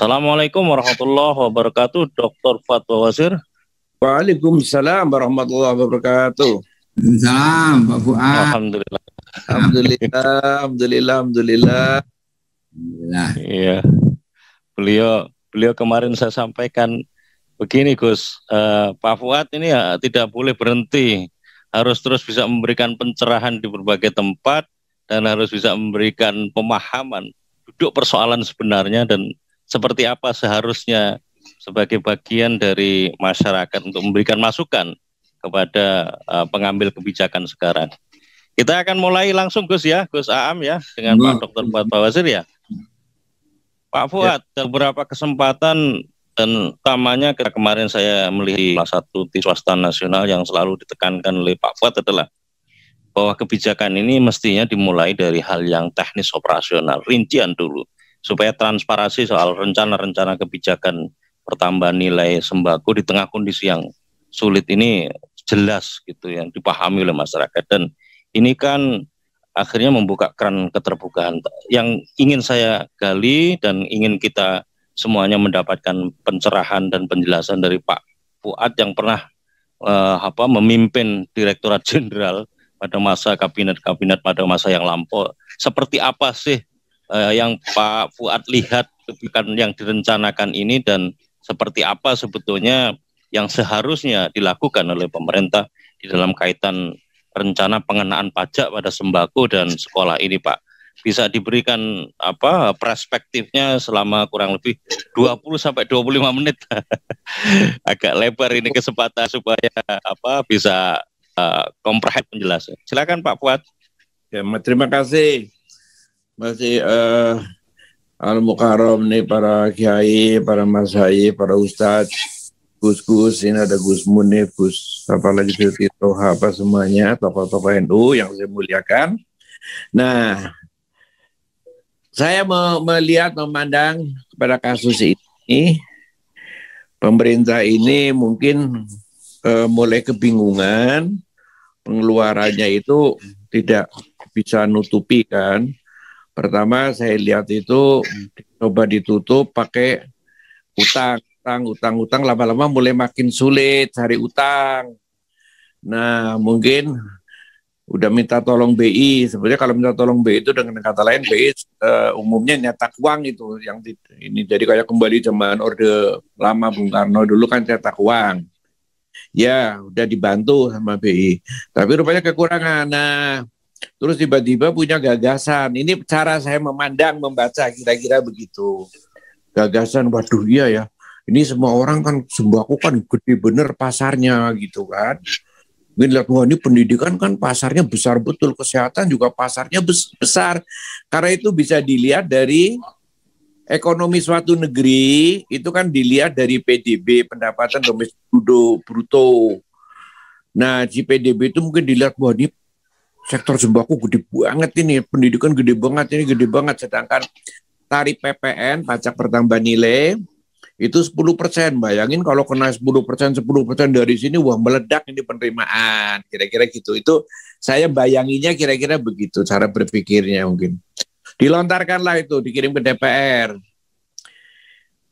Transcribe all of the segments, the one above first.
Assalamualaikum warahmatullahi wabarakatuh, Dr. Fatwa Wasir. Waalaikumsalam warahmatullahi wabarakatuh. Salam, Pak Fuad. Alhamdulillah. Alhamdulillah, alhamdulillah, alhamdulillah. Alhamdulillah. Iya. Beliau beliau kemarin saya sampaikan begini Gus, Uh, Pak Fuad ini ya tidak boleh berhenti. Harus terus bisa memberikan pencerahan di berbagai tempat dan harus bisa memberikan pemahaman duduk persoalan sebenarnya dan seperti apa seharusnya sebagai bagian dari masyarakat untuk memberikan masukan kepada uh, pengambil kebijakan sekarang. Kita akan mulai langsung Gus ya, Gus Aam ya dengan Mbak. Pak nah. Dr. Fuad Bawasir ya. Pak ya. Fuad, ya. beberapa kesempatan dan utamanya kemarin saya melihat salah satu di swasta nasional yang selalu ditekankan oleh Pak Fuad adalah bahwa kebijakan ini mestinya dimulai dari hal yang teknis operasional, rincian dulu supaya transparansi soal rencana-rencana kebijakan pertambahan nilai sembako di tengah kondisi yang sulit ini jelas gitu yang dipahami oleh masyarakat dan ini kan akhirnya membuka keran keterbukaan yang ingin saya gali dan ingin kita semuanya mendapatkan pencerahan dan penjelasan dari Pak Fuad yang pernah uh, apa memimpin Direktorat Jenderal pada masa kabinet-kabinet pada masa yang lampau seperti apa sih eh, yang Pak Fuad lihat kebijakan yang direncanakan ini dan seperti apa sebetulnya yang seharusnya dilakukan oleh pemerintah di dalam kaitan rencana pengenaan pajak pada sembako dan sekolah ini Pak bisa diberikan apa perspektifnya selama kurang lebih 20 sampai 25 menit. Agak lebar ini kesempatan supaya apa bisa uh, komprehensif penjelasan. Silakan Pak Fuad. Ya, terima kasih masih uh, eh, al mukarom nih para kiai, para masai, para ustadz, gus-gus ini ada gus munif, gus apa lagi itu apa semuanya tokoh-tokoh NU yang saya muliakan. Nah, saya mau melihat memandang pada kasus ini pemerintah ini mungkin uh, mulai kebingungan pengeluarannya itu tidak bisa nutupi kan Pertama saya lihat itu coba ditutup pakai utang, utang, utang, utang lama-lama mulai makin sulit cari utang. Nah, mungkin udah minta tolong BI. Sebenarnya kalau minta tolong BI itu dengan kata lain BI uh, eh, umumnya nyetak uang itu yang di, ini jadi kayak kembali zaman orde lama Bung Karno dulu kan cetak uang. Ya, udah dibantu sama BI. Tapi rupanya kekurangan. Nah, Terus tiba-tiba punya gagasan. Ini cara saya memandang, membaca kira-kira begitu. Gagasan, waduh iya ya. Ini semua orang kan sembako kan gede bener pasarnya gitu kan. Mungkin lihat wah ini pendidikan kan pasarnya besar betul, kesehatan juga pasarnya besar. Karena itu bisa dilihat dari ekonomi suatu negeri itu kan dilihat dari PDB pendapatan domestik bruto bruto. Nah, GPDB itu mungkin dilihat bahwa ini sektor sembako gede banget ini, pendidikan gede banget ini, gede banget. Sedangkan tarif PPN, pajak pertambahan nilai, itu 10 persen. Bayangin kalau kena 10 persen, 10 persen dari sini, wah meledak ini penerimaan. Kira-kira gitu. Itu saya bayanginnya kira-kira begitu cara berpikirnya mungkin. Dilontarkanlah itu, dikirim ke DPR.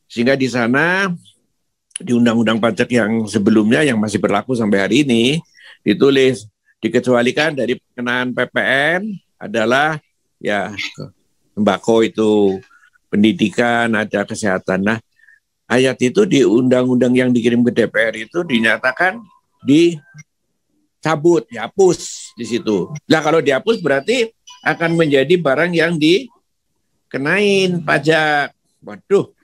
Sehingga di sana di undang-undang pajak yang sebelumnya yang masih berlaku sampai hari ini ditulis dikecualikan dari pengenaan PPN adalah ya tembakau itu pendidikan ada kesehatan. Nah ayat itu di undang-undang yang dikirim ke DPR itu dinyatakan dicabut, dihapus di situ. Nah kalau dihapus berarti akan menjadi barang yang dikenain pajak. Waduh,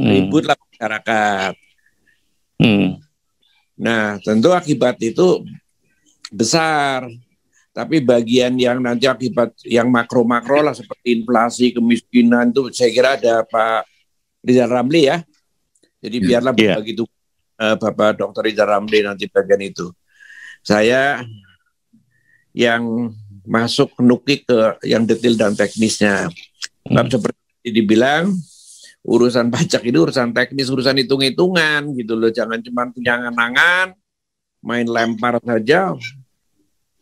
hmm. ributlah masyarakat. Hmm. Nah tentu akibat itu besar. Tapi bagian yang nanti akibat yang makro-makro lah seperti inflasi, kemiskinan itu saya kira ada Pak Rizal Ramli ya. Jadi ya. biarlah yeah. begitu uh, eh, Bapak Dokter Rizal Ramli nanti bagian itu. Saya yang masuk nuki ke yang detail dan teknisnya. Sebab hmm. Kan seperti dibilang urusan pajak itu urusan teknis, urusan hitung-hitungan gitu loh. Jangan cuma punya angan main lempar saja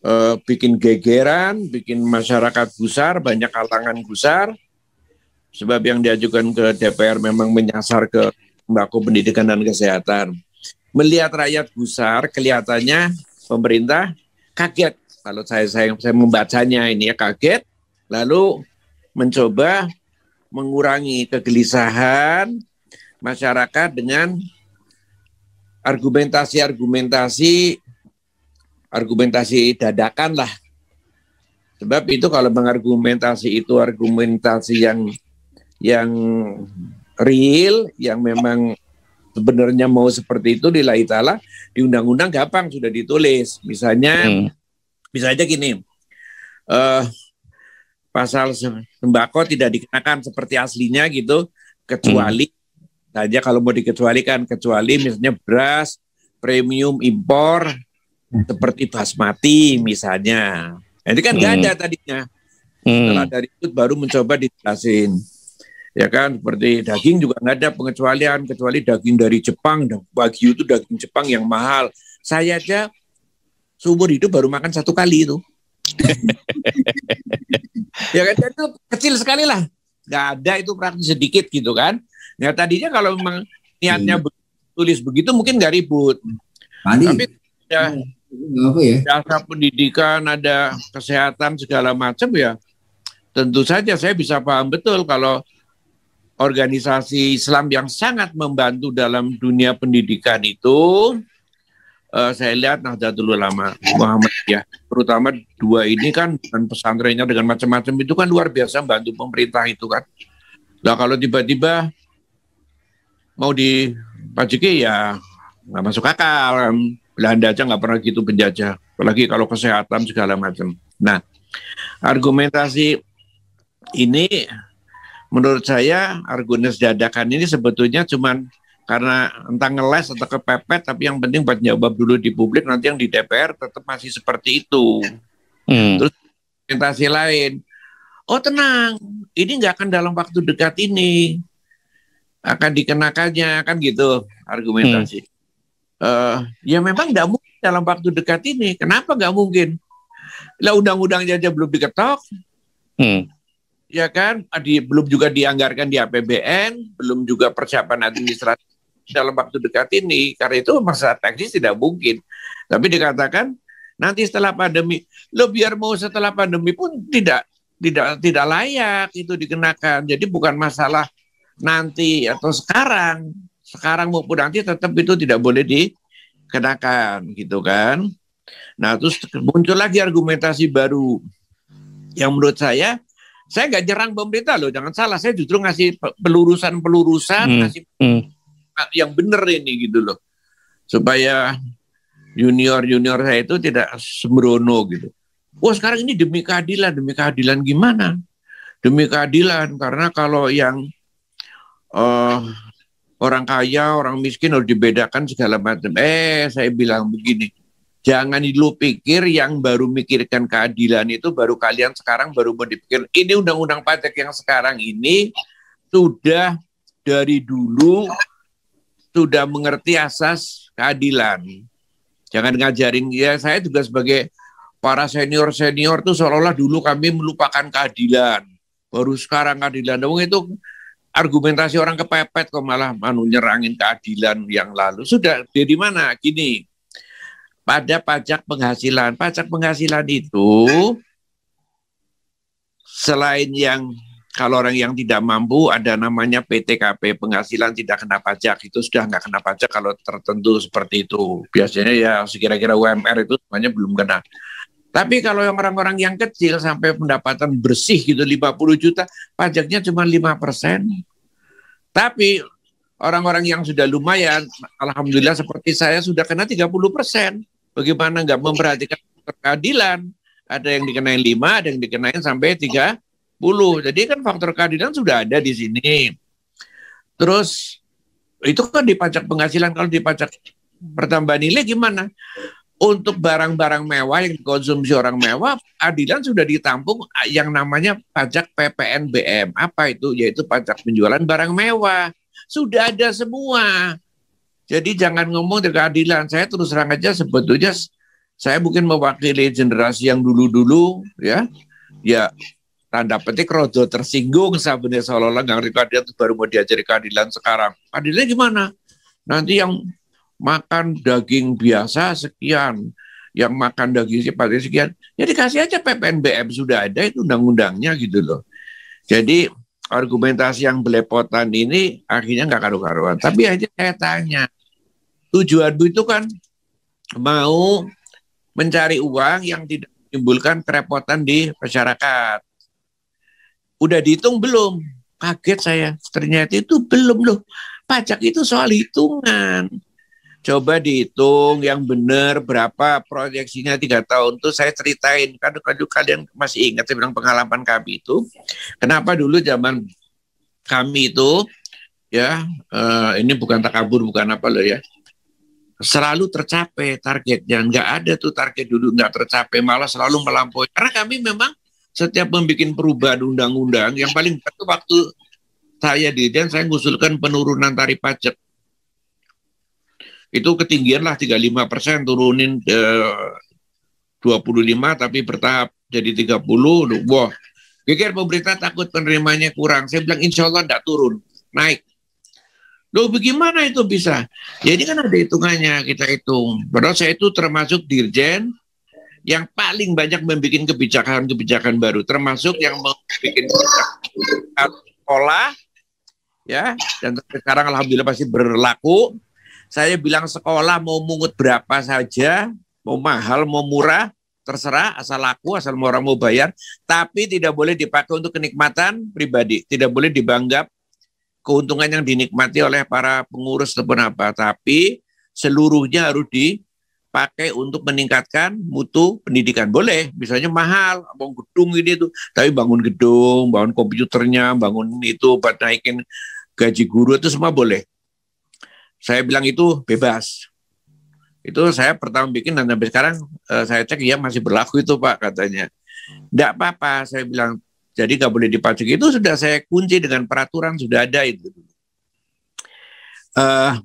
eh, bikin gegeran, bikin masyarakat gusar, banyak kalangan gusar. Sebab yang diajukan ke DPR memang menyasar ke sembako pendidikan dan kesehatan. Melihat rakyat gusar, kelihatannya pemerintah kaget. Kalau saya, saya, saya membacanya ini ya kaget, lalu mencoba mengurangi kegelisahan masyarakat dengan argumentasi-argumentasi argumentasi dadakan lah. Sebab itu kalau mengargumentasi itu argumentasi yang yang real, yang memang sebenarnya mau seperti itu di Laitala, di undang-undang gampang sudah ditulis. Misalnya, hmm. aja gini, uh, pasal sembako tidak dikenakan seperti aslinya gitu, kecuali hmm. saja kalau mau dikecualikan, kecuali misalnya beras, premium impor, Hmm. seperti basmati misalnya. Nah, kan nggak hmm. ada tadinya. Hmm. Setelah dari itu baru mencoba dijelasin. Ya kan, seperti daging juga nggak ada pengecualian, kecuali daging dari Jepang. dan bagi itu daging Jepang yang mahal. Saya aja seumur hidup baru makan satu kali itu. ya kan, itu kecil sekali lah. Nggak ada itu praktis sedikit gitu kan. Nah tadinya kalau memang niatnya hmm. tulis begitu mungkin nggak ribut. Mali. Tapi ya, hmm apa ya? Jasa pendidikan, ada kesehatan segala macam ya. Tentu saja saya bisa paham betul kalau organisasi Islam yang sangat membantu dalam dunia pendidikan itu uh, saya lihat Nahdlatul Ulama Muhammad ya, terutama dua ini kan dengan pesantrennya dengan macam-macam itu kan luar biasa membantu pemerintah itu kan. Nah kalau tiba-tiba mau di Pak ya nggak masuk akal. Belanda aja nggak pernah gitu penjajah, apalagi kalau kesehatan segala macam. Nah, argumentasi ini menurut saya argumentasi dadakan ini sebetulnya cuma karena entah ngeles atau kepepet tapi yang penting buat jawab dulu di publik nanti yang di DPR tetap masih seperti itu hmm. terus argumentasi lain oh tenang ini nggak akan dalam waktu dekat ini akan dikenakannya kan gitu hmm. argumentasi hmm uh, ya memang tidak mungkin dalam waktu dekat ini. Kenapa nggak mungkin? Lah undang-undangnya aja belum diketok, hmm. ya kan? Di, belum juga dianggarkan di APBN, belum juga persiapan administrasi dalam waktu dekat ini. Karena itu masa teknis tidak mungkin. Tapi dikatakan nanti setelah pandemi, lo biar mau setelah pandemi pun tidak tidak tidak layak itu dikenakan. Jadi bukan masalah nanti atau sekarang sekarang maupun nanti tetap itu tidak boleh dikenakan gitu kan. Nah terus muncul lagi argumentasi baru yang menurut saya saya nggak jerang pemerintah loh, jangan salah. Saya justru ngasih pelurusan-pelurusan, hmm. ngasih hmm. yang benar ini gitu loh, supaya junior-junior saya itu tidak sembrono gitu. Wah sekarang ini demi keadilan, demi keadilan gimana? Demi keadilan karena kalau yang uh, orang kaya, orang miskin harus dibedakan segala macam. Eh, saya bilang begini, jangan dulu pikir yang baru mikirkan keadilan itu baru kalian sekarang baru mau dipikir. Ini undang-undang pajak yang sekarang ini sudah dari dulu sudah mengerti asas keadilan. Jangan ngajarin ya saya juga sebagai para senior-senior tuh seolah-olah dulu kami melupakan keadilan. Baru sekarang keadilan. Dong itu argumentasi orang kepepet kok malah manu nyerangin keadilan yang lalu. Sudah dari mana? Gini, pada pajak penghasilan. Pajak penghasilan itu selain yang kalau orang yang tidak mampu ada namanya PTKP penghasilan tidak kena pajak itu sudah nggak kena pajak kalau tertentu seperti itu biasanya ya sekira-kira UMR itu semuanya belum kena tapi kalau yang orang-orang yang kecil sampai pendapatan bersih gitu 50 juta, pajaknya cuma 5 persen. Tapi orang-orang yang sudah lumayan, alhamdulillah seperti saya sudah kena 30 persen. Bagaimana nggak memperhatikan keadilan? Ada yang dikenai 5, ada yang dikenai sampai 30. Jadi kan faktor keadilan sudah ada di sini. Terus itu kan di pajak penghasilan kalau di pajak pertambahan nilai gimana? untuk barang-barang mewah yang dikonsumsi orang mewah, adilan sudah ditampung ah, yang namanya pajak PPNBM. Apa itu? Yaitu pajak penjualan barang mewah. Sudah ada semua. Jadi jangan ngomong dari keadilan. Saya terus terang aja sebetulnya saya mungkin mewakili generasi yang dulu-dulu ya. Ya tanda petik rodo tersinggung sebenarnya seolah-olah nggak ngerti baru mau diajari keadilan sekarang. Adilnya gimana? Nanti yang makan daging biasa sekian, yang makan daging pada sekian, ya dikasih aja PPNBM sudah ada itu undang-undangnya gitu loh. Jadi argumentasi yang belepotan ini akhirnya nggak karu-karuan. Tapi aja saya tanya, tujuan itu kan mau mencari uang yang tidak menimbulkan kerepotan di masyarakat. Udah dihitung belum? Kaget saya, ternyata itu belum loh. Pajak itu soal hitungan Coba dihitung yang benar berapa proyeksinya tiga tahun tuh saya ceritain kan kalian masih ingat saya bilang pengalaman kami itu kenapa dulu zaman kami itu ya uh, ini bukan takabur bukan apa loh ya selalu tercapai targetnya nggak ada tuh target dulu nggak tercapai malah selalu melampaui karena kami memang setiap membuat perubahan undang-undang yang paling waktu saya di dan saya mengusulkan penurunan tarif pajak itu ketinggian lah 35 persen turunin ke eh, 25 tapi bertahap jadi 30 wah pikir pemerintah takut penerimanya kurang saya bilang insya Allah tidak turun naik Loh bagaimana itu bisa? Jadi ya, kan ada hitungannya kita hitung. Padahal saya itu termasuk dirjen yang paling banyak membuat kebijakan-kebijakan baru. Termasuk yang membuat sekolah. Ya, dan sekarang Alhamdulillah pasti berlaku saya bilang sekolah mau mungut berapa saja, mau mahal, mau murah, terserah asal laku, asal orang mau bayar, tapi tidak boleh dipakai untuk kenikmatan pribadi, tidak boleh dibanggap keuntungan yang dinikmati oleh para pengurus ataupun apa, tapi seluruhnya harus dipakai untuk meningkatkan mutu pendidikan. Boleh, misalnya mahal, bangun gedung ini itu, tapi bangun gedung, bangun komputernya, bangun itu, buat naikin gaji guru itu semua boleh. Saya bilang itu bebas. Itu saya pertama bikin dan sampai sekarang eh, saya cek ya masih berlaku itu Pak katanya. Tidak apa-apa, saya bilang. Jadi nggak boleh dipajak itu sudah saya kunci dengan peraturan sudah ada itu. Uh,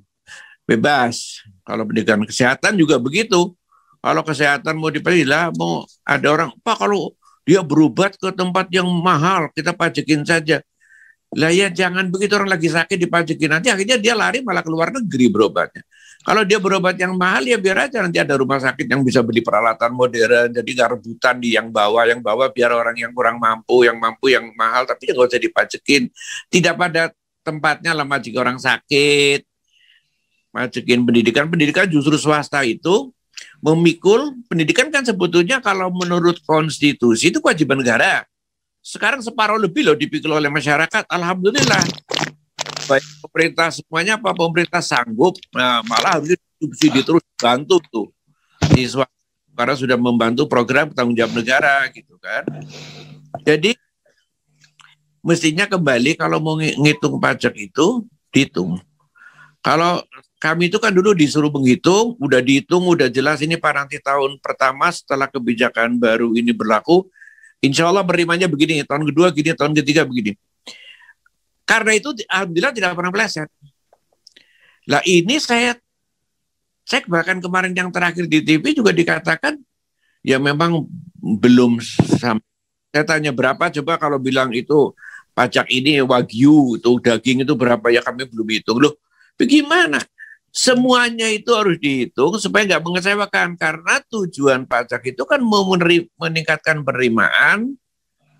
bebas. Kalau pendidikan kesehatan juga begitu. Kalau kesehatan mau dipilih lah, mau ada orang, Pak kalau dia berobat ke tempat yang mahal, kita pajekin saja. Lah ya jangan begitu orang lagi sakit dipajekin nanti akhirnya dia lari malah keluar negeri berobatnya. Kalau dia berobat yang mahal ya biar aja nanti ada rumah sakit yang bisa beli peralatan modern. Jadi garbutan rebutan di yang bawah, yang bawah biar orang yang kurang mampu, yang mampu yang mahal tapi nggak usah dipajekin. Tidak pada tempatnya lah majik orang sakit. Majikin pendidikan, pendidikan justru swasta itu memikul pendidikan kan sebetulnya kalau menurut konstitusi itu kewajiban negara sekarang separuh lebih loh dipikul oleh masyarakat. Alhamdulillah. Baik pemerintah semuanya apa pemerintah sanggup nah, malah harus subsidi terus bantu tuh siswa karena sudah membantu program tanggung jawab negara gitu kan. Jadi mestinya kembali kalau mau ngitung pajak itu dihitung. Kalau kami itu kan dulu disuruh menghitung, udah dihitung, udah jelas ini pak nanti tahun pertama setelah kebijakan baru ini berlaku Insya Allah menerimanya begini, tahun kedua gini, tahun ketiga begini. Karena itu Alhamdulillah tidak pernah meleset. Lah ini saya cek bahkan kemarin yang terakhir di TV juga dikatakan ya memang belum sampai. Saya tanya berapa coba kalau bilang itu pajak ini wagyu itu daging itu berapa ya kami belum hitung loh. Bagaimana? Semuanya itu harus dihitung supaya nggak mengecewakan karena tujuan pajak itu kan meningkatkan penerimaan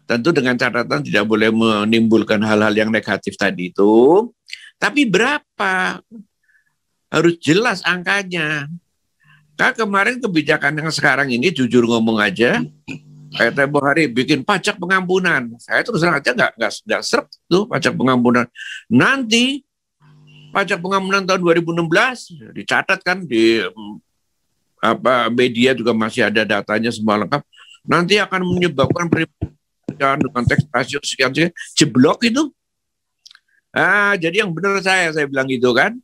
tentu dengan catatan tidak boleh menimbulkan hal-hal yang negatif tadi itu. Tapi berapa? Harus jelas angkanya. kak kemarin kebijakan yang sekarang ini jujur ngomong aja, kayak tempo hari bikin pajak pengampunan. Saya terus terang aja nggak nggak tuh pajak pengampunan. Nanti pajak Pengamanan tahun 2016 ya, dicatat kan di apa media juga masih ada datanya semua lengkap nanti akan menyebabkan perbedaan dengan teks rasio sekian sekian jeblok itu ah jadi yang benar saya saya bilang gitu kan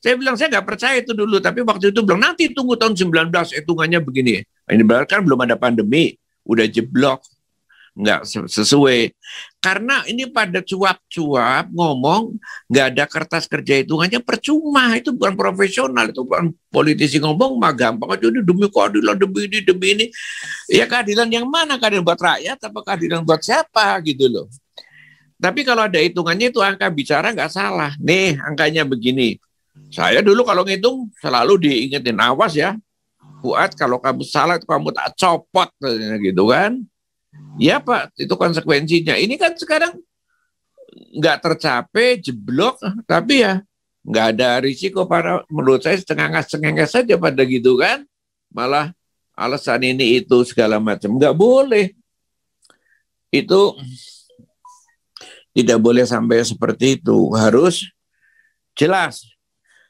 saya bilang saya nggak percaya itu dulu tapi waktu itu bilang nanti tunggu tahun 19 hitungannya begini ini berarti kan belum ada pandemi udah jeblok nggak sesuai karena ini pada cuap-cuap ngomong nggak ada kertas kerja hitungannya percuma itu bukan profesional itu bukan politisi ngomong mah gampang aja ini demi keadilan demi ini demi ini ya keadilan yang mana keadilan buat rakyat apa keadilan buat siapa gitu loh tapi kalau ada hitungannya itu angka bicara nggak salah nih angkanya begini saya dulu kalau ngitung selalu diingetin awas ya buat kalau kamu salah kamu tak copot gitu kan Ya Pak, itu konsekuensinya. Ini kan sekarang nggak tercapai, jeblok, tapi ya nggak ada risiko para menurut saya setengah-setengah saja pada gitu kan. Malah alasan ini itu segala macam. Nggak boleh. Itu tidak boleh sampai seperti itu. Harus jelas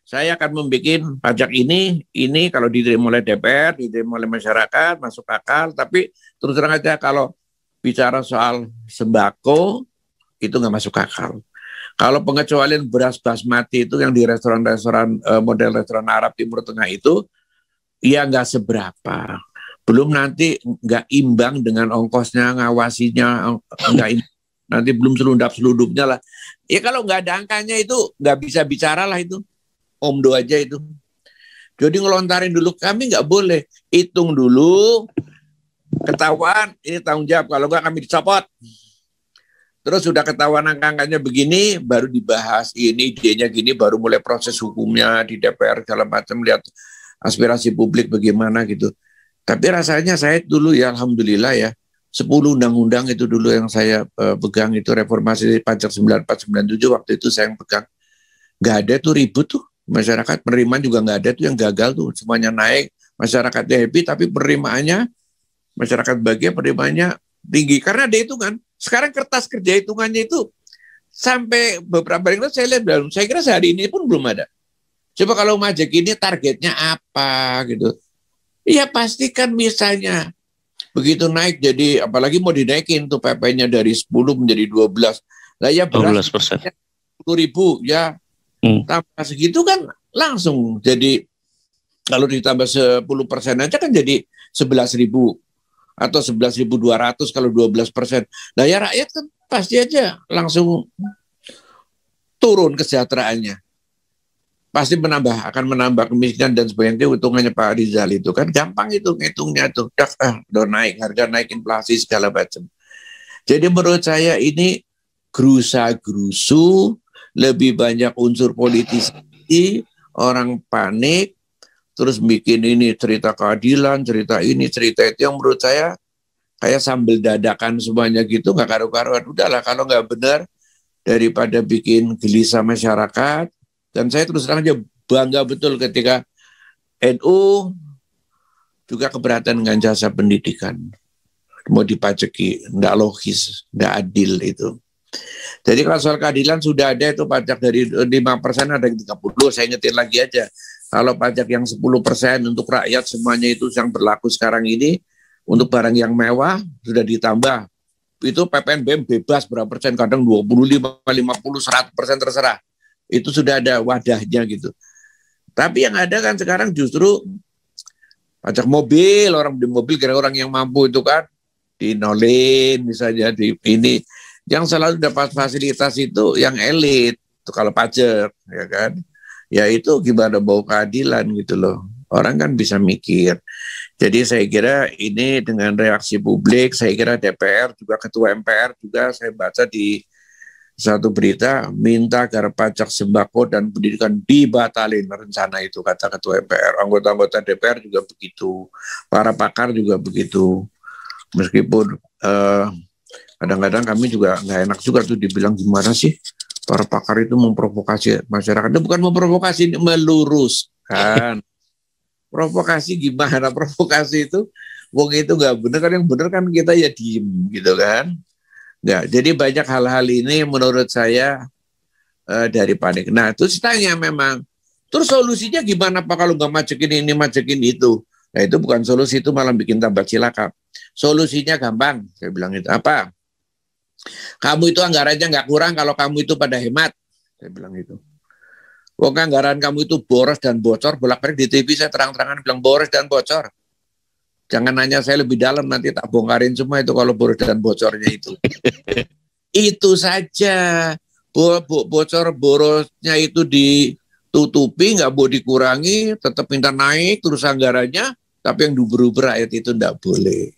saya akan membuat pajak ini, ini kalau diterima oleh DPR, diterima oleh masyarakat, masuk akal, tapi terus terang aja kalau bicara soal sembako itu nggak masuk akal. Kalau pengecualian beras basmati itu yang di restoran-restoran eh, model restoran Arab Timur Tengah itu ya nggak seberapa. Belum nanti nggak imbang dengan ongkosnya, ngawasinya, nggak nanti belum selundap seludupnya lah. Ya kalau nggak ada angkanya itu nggak bisa bicara lah itu. Omdo aja itu. Jadi ngelontarin dulu kami nggak boleh. Hitung dulu ketahuan ini tanggung jawab kalau enggak kami dicopot terus sudah ketahuan angka-angkanya begini baru dibahas ini idenya gini baru mulai proses hukumnya di DPR segala macam lihat aspirasi publik bagaimana gitu tapi rasanya saya dulu ya alhamdulillah ya 10 undang-undang itu dulu yang saya uh, pegang itu reformasi pajak 9497 waktu itu saya yang pegang nggak ada tuh ribut tuh masyarakat penerimaan juga nggak ada tuh yang gagal tuh semuanya naik masyarakatnya happy tapi penerimaannya masyarakat bagian penerimaannya tinggi karena ada hitungan. Sekarang kertas kerja hitungannya itu sampai beberapa hari saya lihat belum. Saya kira sehari ini pun belum ada. Coba kalau majek ini targetnya apa gitu. Iya pastikan misalnya begitu naik jadi apalagi mau dinaikin tuh PP-nya dari 10 menjadi 12. Lah ya beras 12 persen. 10 ribu ya. Hmm. Tambah segitu kan langsung jadi kalau ditambah 10 persen aja kan jadi 11 ribu atau 11.200 kalau 12 persen. Nah ya rakyat kan pasti aja langsung turun kesejahteraannya. Pasti menambah, akan menambah kemiskinan dan sebagainya. Untungnya Pak Rizal itu kan gampang itu ngitungnya tuh. Dah, ah, udah naik, harga naik, inflasi segala macam. Jadi menurut saya ini gerusa-gerusu, lebih banyak unsur politisi, orang panik, terus bikin ini cerita keadilan, cerita ini, cerita itu yang menurut saya kayak sambil dadakan semuanya gitu nggak karu-karuan. Udahlah kalau nggak benar daripada bikin gelisah masyarakat. Dan saya terus terang aja bangga betul ketika NU juga keberatan dengan jasa pendidikan. Mau dipajeki, nggak logis, nggak adil itu. Jadi kalau soal keadilan sudah ada itu pajak dari 5% eh, ada yang 30, saya nyetir lagi aja. Kalau pajak yang 10% untuk rakyat semuanya itu yang berlaku sekarang ini, untuk barang yang mewah sudah ditambah. Itu PPNBM bebas berapa persen, kadang 25, 50, 100 persen terserah. Itu sudah ada wadahnya gitu. Tapi yang ada kan sekarang justru pajak mobil, orang beli mobil kira orang yang mampu itu kan dinolin misalnya di ini yang selalu dapat fasilitas itu yang elit kalau pajak ya kan ya itu gimana bau keadilan gitu loh orang kan bisa mikir jadi saya kira ini dengan reaksi publik saya kira DPR juga ketua MPR juga saya baca di satu berita minta agar pajak sembako dan pendidikan dibatalin rencana itu kata ketua MPR anggota-anggota DPR juga begitu para pakar juga begitu meskipun eh, kadang-kadang kami juga nggak enak juga tuh dibilang gimana sih para pakar itu memprovokasi masyarakat. itu bukan memprovokasi, ini meluruskan. provokasi gimana? Provokasi itu wong itu nggak benar kan yang benar kan kita ya diem gitu kan. Nggak. Jadi banyak hal-hal ini menurut saya uh, dari panik. Nah terus tanya memang, terus solusinya gimana Pak kalau nggak majekin ini, majekin itu? Nah itu bukan solusi, itu malah bikin tambah cilaka. Solusinya gampang, saya bilang itu. Apa? Kamu itu anggarannya nggak kurang kalau kamu itu pada hemat. Saya bilang itu. Wong anggaran kamu itu boros dan bocor, bolak-balik di TV saya terang-terangan bilang boros dan bocor. Jangan nanya saya lebih dalam nanti tak bongkarin semua itu kalau boros dan bocornya itu. itu saja bo bo bocor borosnya itu ditutupi, nggak boleh dikurangi, tetap minta naik terus anggarannya, tapi yang diuber-uber ayat itu nggak boleh.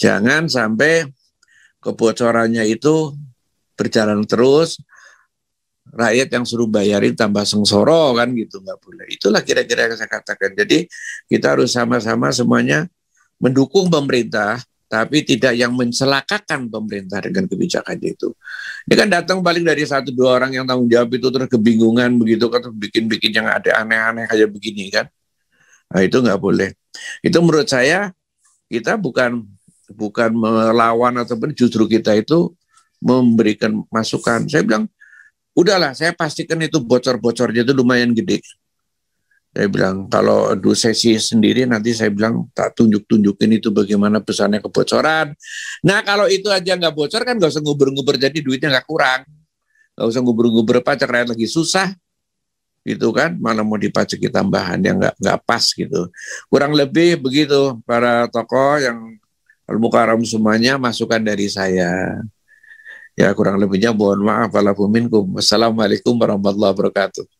Jangan sampai kebocorannya itu berjalan terus rakyat yang suruh bayarin tambah sengsoro kan gitu nggak boleh itulah kira-kira yang saya katakan jadi kita harus sama-sama semuanya mendukung pemerintah tapi tidak yang mencelakakan pemerintah dengan kebijakan itu. ini kan datang paling dari satu dua orang yang tanggung jawab itu terus kebingungan begitu kan bikin-bikin yang ada aneh-aneh kayak begini kan. Nah, itu nggak boleh. Itu menurut saya kita bukan bukan melawan ataupun justru kita itu memberikan masukan. Saya bilang, udahlah, saya pastikan itu bocor-bocornya itu lumayan gede. Saya bilang, kalau du sesi sendiri nanti saya bilang tak tunjuk-tunjukin itu bagaimana pesannya kebocoran. Nah kalau itu aja nggak bocor kan nggak usah ngubur-ngubur jadi duitnya nggak kurang. Nggak usah ngubur-ngubur pajak rakyat lagi susah. Gitu kan, mana mau dipajaki tambahan yang nggak pas gitu. Kurang lebih begitu para tokoh yang Al-Mukarram semuanya masukan dari saya. Ya kurang lebihnya mohon maaf. minkum. assalamualaikum warahmatullahi wabarakatuh.